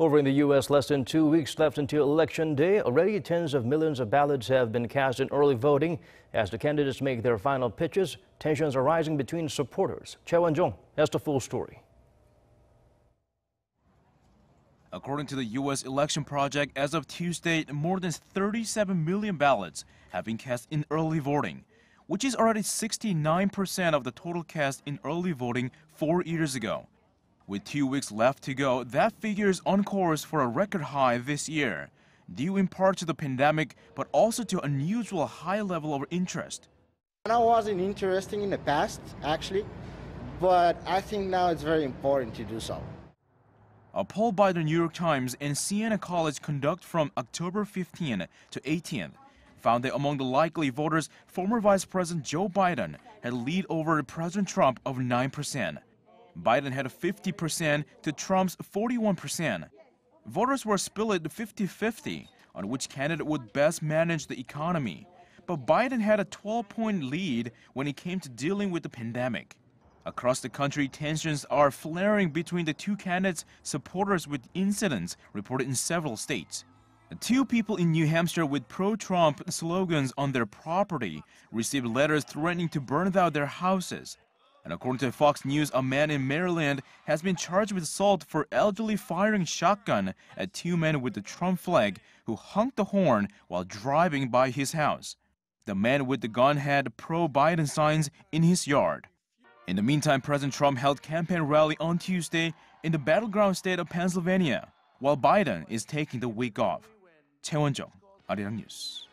Over in the U.S., less than two weeks left until Election Day. Already tens of millions of ballots have been cast in early voting. As the candidates make their final pitches, tensions are rising between supporters. Choi Wan-jong has the full story. According to the U.S. Election Project, as of Tuesday, more than 37 million ballots have been cast in early voting, which is already 69% of the total cast in early voting four years ago. With two weeks left to go, that figure is on course for a record high this year, due in part to the pandemic, but also to unusual high level of interest. I wasn't interested in the past, actually, but I think now it's very important to do so. A poll by the New York Times and Siena College conducted from October 15 to 18 found that among the likely voters, former Vice President Joe Biden had lead over President Trump of 9 percent. Biden had 50% to Trump's 41%. Voters were split 50-50 on which candidate would best manage the economy. But Biden had a 12-point lead when it came to dealing with the pandemic. Across the country, tensions are flaring between the two candidates' supporters with incidents reported in several states. Two people in New Hampshire with pro-Trump slogans on their property received letters threatening to burn down their houses. And according to Fox News, a man in Maryland has been charged with assault for allegedly firing shotgun at two men with the Trump flag who honked the horn while driving by his house. The man with the gun had pro-Biden signs in his yard. In the meantime, President Trump held campaign rally on Tuesday in the battleground state of Pennsylvania, while Biden is taking the week off. 최원정, Arirang News.